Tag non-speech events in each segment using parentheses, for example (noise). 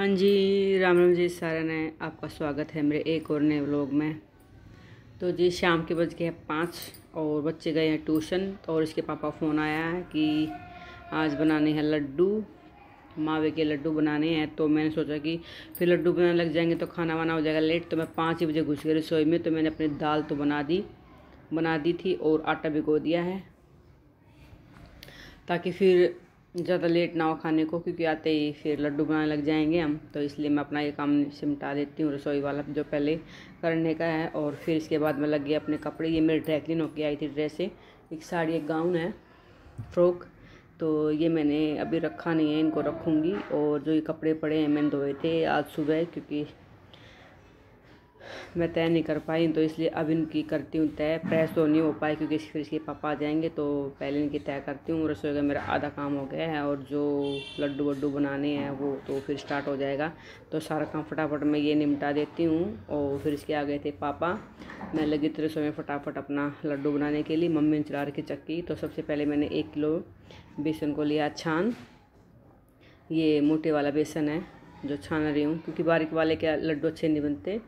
हाँ जी राम राम जी सारा ने आपका स्वागत है मेरे एक और नए व्लॉग में तो जी शाम के बज गए हैं पाँच और बच्चे गए हैं ट्यूशन तो और इसके पापा फ़ोन आया है कि आज बनाने हैं लड्डू मावे के लड्डू बनाने हैं तो मैंने सोचा कि फिर लड्डू बनाने लग जाएंगे तो खाना वाना हो जाएगा लेट तो मैं पाँच ही बजे घुस गई रसोई में तो मैंने अपनी दाल तो बना दी बना दी थी और आटा भिगो दिया है ताकि फिर ज़्यादा लेट ना हो खाने को क्योंकि आते ही फिर लड्डू बनाने लग जाएंगे हम तो इसलिए मैं अपना ये काम सिमटा देती हूँ रसोई वाला जो पहले करने का है और फिर इसके बाद मैं लग गई अपने कपड़े ये मेरी ड्राई क्लीन होके आई थी ड्रेसें एक साड़ी एक गाउन है फ्रॉक तो ये मैंने अभी रखा नहीं है इनको रखूँगी और जो ये कपड़े पड़े हैं मैंने धोए थे आज सुबह क्योंकि मैं तय नहीं कर पाई तो इसलिए अब इनकी करती हूँ तय प्रेस तो नहीं हो पाई क्योंकि फिर इसके पापा आ जाएंगे तो पहले इनकी तय करती हूँ रसोई का मेरा आधा काम हो गया है और जो लड्डू वड्डू बनाने हैं वो तो फिर स्टार्ट हो जाएगा तो सारा काम फटाफट मैं ये निपटा देती हूँ और फिर इसके आ गए थे पापा मैं लगी थी रसोई में फटाफट अपना लड्डू बनाने के लिए मम्मी ने चला रखी चक्की तो सबसे पहले मैंने एक किलो बेसन को लिया छान ये मोटे वाला बेसन है जो छान रही हूँ क्योंकि बारीक वाले के लड्डू अच्छे नहीं बनते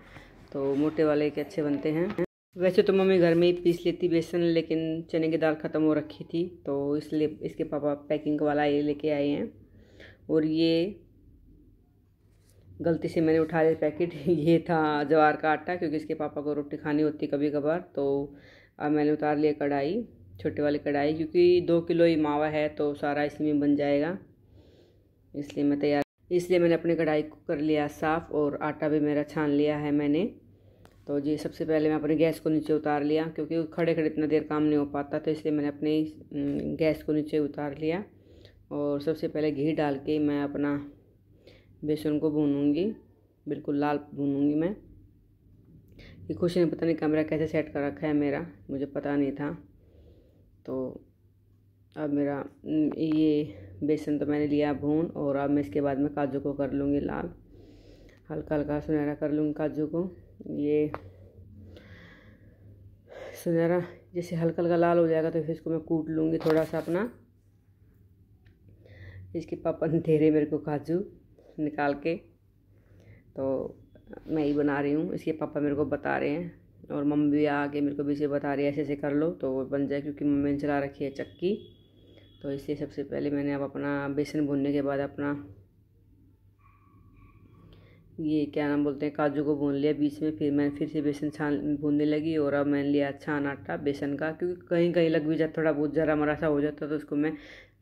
तो मोटे वाले के अच्छे बनते हैं वैसे तो मम्मी घर में ही पीस लेती बेसन लेकिन चने की दाल ख़त्म हो रखी थी तो इसलिए इसके पापा पैकिंग वाला ये लेके आए हैं और ये गलती से मैंने उठा लिया पैकेट (laughs) ये था जवार का आटा क्योंकि इसके पापा को रोटी खानी होती कभी कभार तो अब मैंने उतार लिया कढ़ाई छोटे वाली कढ़ाई क्योंकि दो किलो ही मावा है तो सारा इसी में बन जाएगा इसलिए मैं तैयार इसलिए मैंने अपनी कढ़ाई को कर लिया साफ़ और आटा भी मेरा छान लिया है मैंने तो जी सबसे पहले मैं अपने गैस को नीचे उतार लिया क्योंकि खड़े खड़े इतना देर काम नहीं हो पाता तो इसलिए मैंने अपने गैस को नीचे उतार लिया और सबसे पहले घी डाल के मैं अपना बेसन को भूनूंगी बिल्कुल लाल भूनूंगी मैं ये खुश नहीं पता नहीं कैमरा कैसे सेट कर रखा है मेरा मुझे पता नहीं था तो अब मेरा ये बेसन तो मैंने लिया भून और अब मैं इसके बाद में काजू को कर लूँगी लाल हल्का हल्का सुनहरा कर लूँगी काजू को ये सुनहरा जैसे हल्का हल्का लाल हो जाएगा तो फिर इसको मैं कूट लूँगी थोड़ा सा अपना इसके पापा ने दे रहे मेरे को काजू निकाल के तो मैं ही बना रही हूँ इसके पापा मेरे को बता रहे हैं और मम्मी भी आके मेरे को भी इसे बता रही है ऐसे ऐसे कर लो तो वो बन जाए क्योंकि मम्मी ने चला रखी है चक्की तो इसलिए सबसे पहले मैंने अब अपना बेसन भूनने के बाद अपना ये क्या नाम बोलते हैं काजू को भून लिया बीच में फिर मैंने फिर से बेसन छान भूनने लगी और अब मैंने लिया छान आटा बेसन का क्योंकि कहीं कहीं लग भी जाता थोड़ा बहुत ज़रा मरा सा हो जाता तो उसको मैं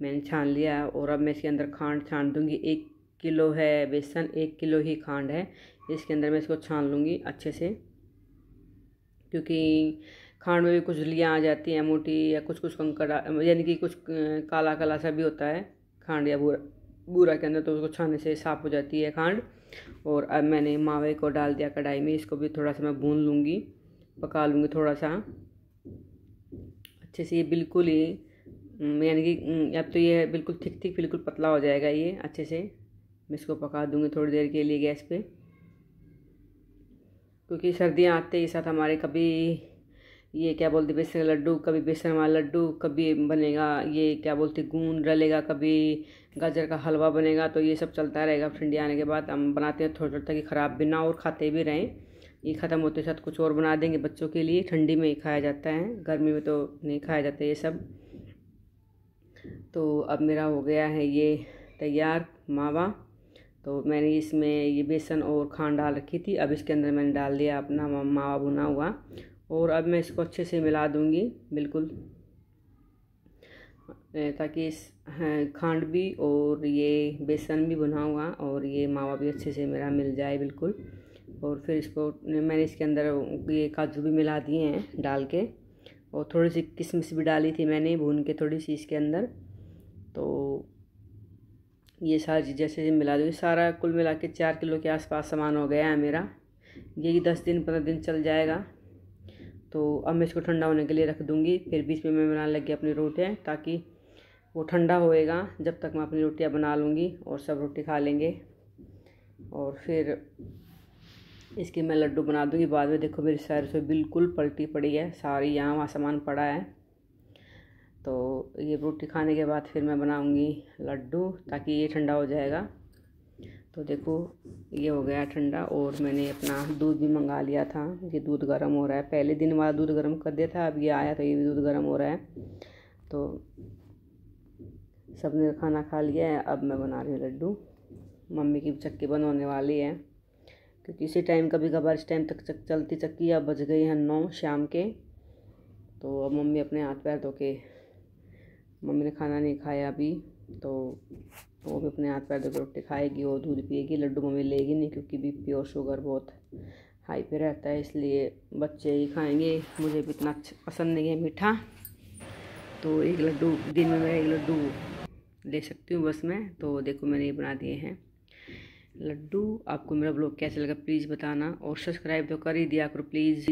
मैंने छान लिया और अब मैं इसके अंदर खांड छान दूँगी एक किलो है बेसन एक किलो ही खांड है इसके अंदर मैं इसको छान लूँगी अच्छे से क्योंकि खांड में भी कुछ लियाँ आ जाती हैं मोटी या कुछ कुछ कंकड़ा यानी कि कुछ काला काला सा भी होता है खांड या बूरा बूरा के अंदर तो उसको छानने से साफ़ हो जाती है खांड और अब मैंने मावे को डाल दिया कढ़ाई में इसको भी थोड़ा सा मैं भून लूँगी पका लूँगी थोड़ा सा अच्छे से ये बिल्कुल ही यानी कि अब तो ये बिल्कुल थिक थिक बिल्कुल पतला हो जाएगा ये अच्छे से मैं इसको पका दूँगी थोड़ी देर के लिए गैस पे क्योंकि सर्दियाँ आते ही साथ हमारे कभी ये क्या बोलते बेसन लड्डू कभी बेसन वाला लड्डू कभी बनेगा ये क्या बोलते गूंद डलेगा कभी गाजर का हलवा बनेगा तो ये सब चलता रहेगा ठंडी आने के बाद हम बनाते हैं थोड़ा थोड़ा ताकि ख़राब भी ना और खाते भी रहें ये ख़त्म होते साथ कुछ और बना देंगे बच्चों के लिए ठंडी में ही खाया जाता है गर्मी में तो नहीं खाया जाता ये सब तो अब मेरा हो गया है ये तैयार मावा तो मैंने इसमें ये बेसन और खांड डाल रखी थी अब इसके अंदर मैंने डाल दिया अपना मावा भुना हुआ और अब मैं इसको अच्छे से मिला दूँगी बिल्कुल ताकि इस खांड भी और ये बेसन भी बनाऊंगा और ये मावा भी अच्छे से मेरा मिल जाए बिल्कुल और फिर इसको मैंने इसके अंदर ये काजू भी मिला दिए हैं डाल के और थोड़ी सी किशमिश भी डाली थी मैंने भून के थोड़ी सी इसके अंदर तो ये सारी चीज़ जैसे मिला दूँगी सारा कुल मिला के चार किलो के आसपास सामान हो गया है मेरा यही दस दिन पंद्रह दिन चल जाएगा तो अब मैं इसको ठंडा होने के लिए रख दूँगी फिर बीच में मैं बनाने लगी अपनी रोटियाँ ताकि वो ठंडा होएगा जब तक मैं अपनी रोटियाँ बना लूँगी और सब रोटी खा लेंगे और फिर इसके मैं लड्डू बना दूँगी बाद में देखो मेरी सारी रसोई बिल्कुल पलटी पड़ी है सारी यहाँ वहाँ सामान पड़ा है तो ये रोटी खाने के बाद फिर मैं बनाऊँगी लड्डू ताकि ये ठंडा हो जाएगा तो देखो ये हो गया ठंडा और मैंने अपना दूध भी मंगा लिया था ये दूध गर्म हो रहा है पहले दिन वाला दूध गर्म कर दिया था अब ये आया तो ये भी दूध गर्म हो रहा है तो सब ने खाना खा लिया है अब मैं बना रही हूँ लड्डू मम्मी की चक्की बनवाने वाली है क्योंकि इसी टाइम कभी कभार इस टाइम तक चक चलती चक्की अब बज गई है नौ शाम के तो अब मम्मी अपने हाथ पैर धो के मम्मी ने खाना नहीं खाया अभी तो तो वो भी अपने हाथ पैर धोकर रोटी खाएगी और दूध पिएगी लड्डू मम्मी लेगी नहीं क्योंकि बीपी और शुगर बहुत हाई पे रहता है इसलिए बच्चे ही खाएंगे मुझे भी इतना अच्छा पसंद नहीं है मीठा तो एक लड्डू दिन में मैं एक लड्डू ले सकती हूँ बस मैं तो देखो मैंने ये बना दिए हैं लड्डू आपको मेरा ब्लॉग कैसे लगा प्लीज़ बताना और सब्सक्राइब तो कर ही दिया करो प्लीज़